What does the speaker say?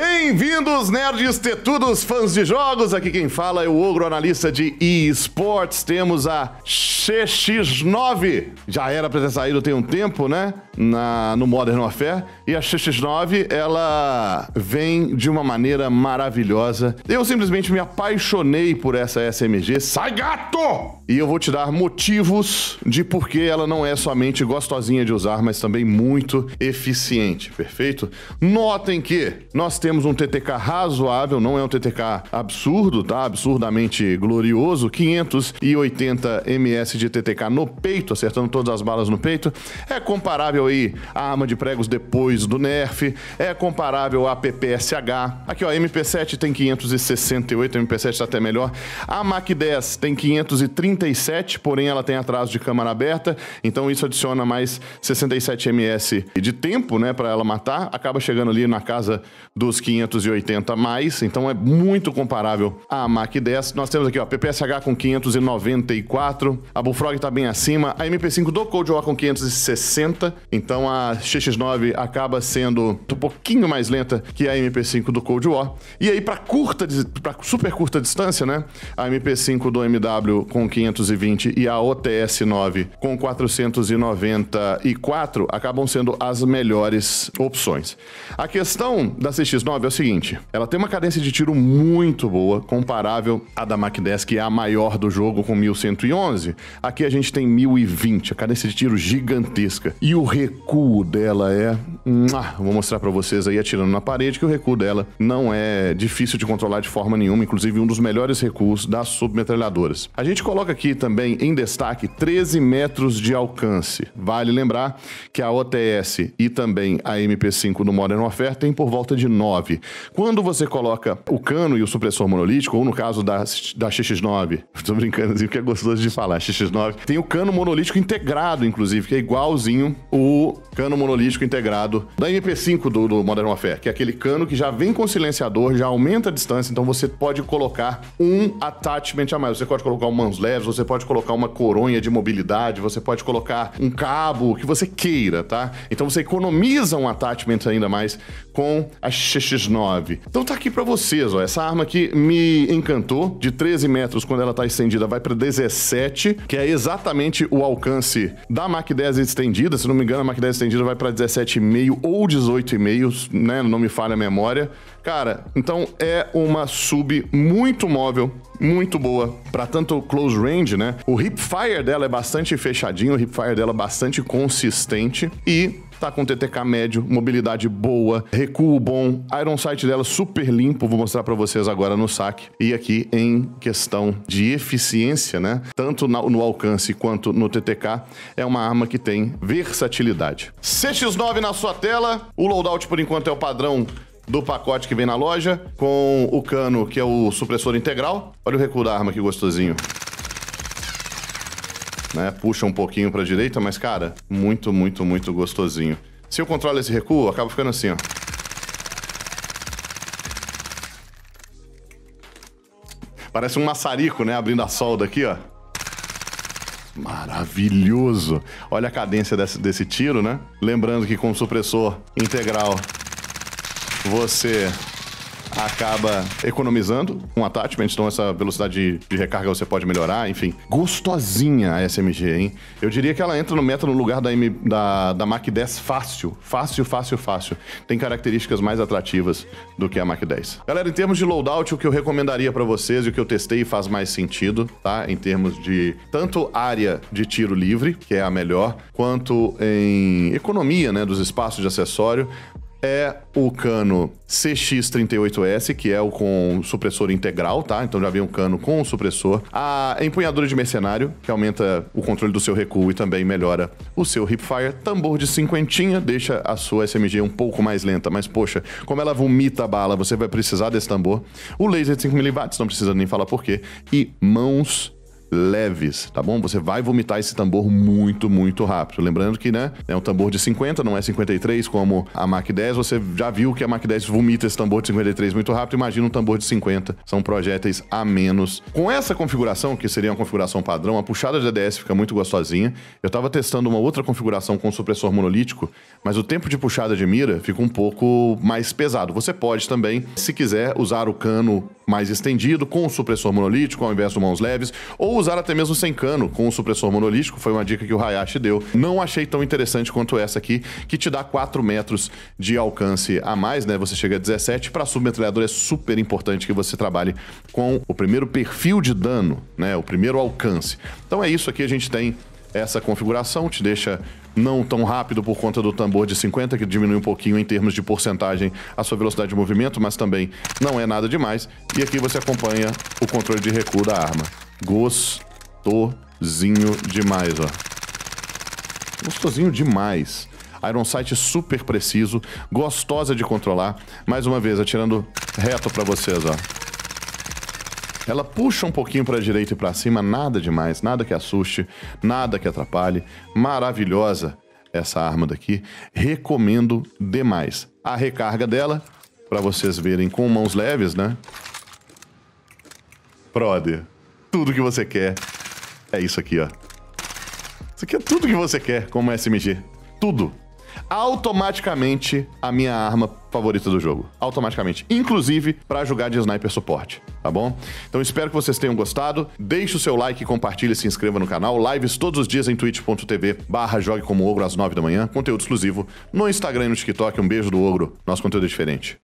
Bem-vindos, nerds tetudos, fãs de jogos. Aqui quem fala é o Ogro, analista de eSports. Temos a CX9. Já era pra ter saído tem um tempo, né? Na, no Modern Warfare. E a CX9, ela vem de uma maneira maravilhosa. Eu simplesmente me apaixonei por essa SMG. Sai, gato! E eu vou te dar motivos de por que ela não é somente gostosinha de usar, mas também muito eficiente, perfeito? Notem que nós temos temos um TTK razoável, não é um TTK absurdo, tá? Absurdamente glorioso, 580 ms de TTK no peito, acertando todas as balas no peito. É comparável aí à arma de pregos depois do nerf, é comparável à PPSH. Aqui, ó, MP7 tem 568, MP7 está até melhor. A Mac 10 tem 537, porém ela tem atraso de câmara aberta, então isso adiciona mais 67 ms de tempo, né, para ela matar. Acaba chegando ali na casa dos 580 mais, então é muito comparável à Mac 10. Nós temos aqui, ó, PPSH com 594, a Bullfrog está bem acima, a MP5 do Cold War com 560, então a XX9 acaba sendo um pouquinho mais lenta que a MP5 do Cold War. E aí para curta, para super curta distância, né? A MP5 do MW com 520 e a OTS9 com 494 acabam sendo as melhores opções. A questão da CX é o seguinte, ela tem uma cadência de tiro muito boa, comparável à da Mac 10, que é a maior do jogo, com 1111. Aqui a gente tem 1020, a cadência de tiro gigantesca. E o recuo dela é Vou mostrar para vocês aí atirando na parede que o recuo dela não é difícil de controlar de forma nenhuma, inclusive um dos melhores recuos das submetralhadoras. A gente coloca aqui também em destaque 13 metros de alcance. Vale lembrar que a OTS e também a MP5 do Modern Warfare tem por volta de 9. Quando você coloca o cano e o supressor monolítico, ou no caso da, da XX9, tô brincando assim porque é gostoso de falar, XX9, tem o cano monolítico integrado, inclusive, que é igualzinho o cano monolítico integrado da MP5 do, do Modern Warfare, que é aquele cano que já vem com silenciador, já aumenta a distância, então você pode colocar um attachment a mais. Você pode colocar um mãos leves, você pode colocar uma coronha de mobilidade, você pode colocar um cabo, o que você queira, tá? Então você economiza um attachment ainda mais com a XX9. Então tá aqui para vocês, ó. Essa arma aqui me encantou. De 13 metros, quando ela tá estendida, vai para 17, que é exatamente o alcance da Mac 10 estendida. Se não me engano, a Mac 10 estendida vai para 17,5 meio ou 18,5, né? Não me falha a memória. Cara, então é uma sub muito móvel, muito boa para tanto close range, né? O hip fire dela é bastante fechadinho, o hip fire dela é bastante consistente e Tá com TTK médio, mobilidade boa, recuo bom. Iron Sight dela super limpo, vou mostrar para vocês agora no saque. E aqui em questão de eficiência, né? Tanto no alcance quanto no TTK, é uma arma que tem versatilidade. CX-9 na sua tela. O loadout por enquanto é o padrão do pacote que vem na loja, com o cano, que é o supressor integral. Olha o recuo da arma, que gostosinho né? Puxa um pouquinho para a direita, mas cara, muito, muito, muito gostosinho. Se eu controlo esse recuo, acaba ficando assim, ó. Parece um maçarico, né? Abrindo a solda aqui, ó. Maravilhoso! Olha a cadência desse, desse tiro, né? Lembrando que com o supressor integral, você acaba economizando um attachment, então essa velocidade de, recarga você pode melhorar, enfim. Gostosinha a SMG, hein? Eu diria que ela entra no meta no lugar da, M, da, da Mac 10 fácil. Fácil, fácil, fácil. Tem características mais atrativas do que a Mac 10. Galera, em termos de loadout, o que eu recomendaria para vocês e o que eu testei faz mais sentido, tá? Em termos de tanto área de tiro livre, que é a melhor, quanto em economia, né, dos espaços de acessório, é o cano CX38S, que é o com supressor integral, tá? Então já vem um cano com o supressor. A empunhadura de mercenário, que aumenta o controle do seu recuo e também melhora o seu hipfire. Tambor de cinquentinha, deixa a sua SMG um pouco mais lenta, mas poxa, como ela vomita a bala, você vai precisar desse tambor. O laser de 5mm, não precisa nem falar porquê. E mãos leves, tá bom? Você vai vomitar esse tambor muito, muito rápido. Lembrando que, né, é um tambor de 50, não é 53 como a Mac 10. Você já viu que a Mac 10 vomita esse tambor de 53 muito rápido. Imagina um tambor de 50. São projéteis a menos. Com essa configuração, que seria uma configuração padrão, a puxada de ADS fica muito gostosinha. Eu tava testando uma outra configuração com supressor monolítico, mas o tempo de puxada de mira fica um pouco mais pesado. Você pode também, se quiser, usar o cano mais estendido com o supressor monolítico ao invés de mãos leves, ou usar até mesmo sem cano com o supressor monolítico, foi uma dica que o Hayashi deu. Não achei tão interessante quanto essa aqui, que te dá 4 metros de alcance a mais, né? Você chega a 17. Para submetralhador é super importante que você trabalhe com o primeiro perfil de dano, né? O primeiro alcance. Então é isso aqui, a gente tem essa configuração, te deixa não tão rápido por conta do tambor de 50, que diminui um pouquinho em termos de porcentagem a sua velocidade de movimento, mas também não é nada demais. E aqui você acompanha o controle de recuo da arma. Gostosinho demais, ó. Gostosinho demais. Iron Sight super preciso, gostosa de controlar. Mais uma vez, atirando reto para vocês, ó. Ela puxa um pouquinho para direita e para cima, nada demais, nada que assuste, nada que atrapalhe. Maravilhosa essa arma daqui, recomendo demais. A recarga dela, para vocês verem com mãos leves, né? Brother, tudo que você quer. É isso aqui, ó. Isso aqui é tudo que você quer como SMG. Tudo. Automaticamente a minha arma favorita do jogo. Automaticamente. Inclusive para jogar de sniper suporte, tá bom? Então espero que vocês tenham gostado. Deixe o seu like, compartilhe, se inscreva no canal. Lives todos os dias em twitch.tv barra jogue como ogro às 9 da manhã. Conteúdo exclusivo no Instagram e no TikTok. Um beijo do ogro. Nosso conteúdo é diferente.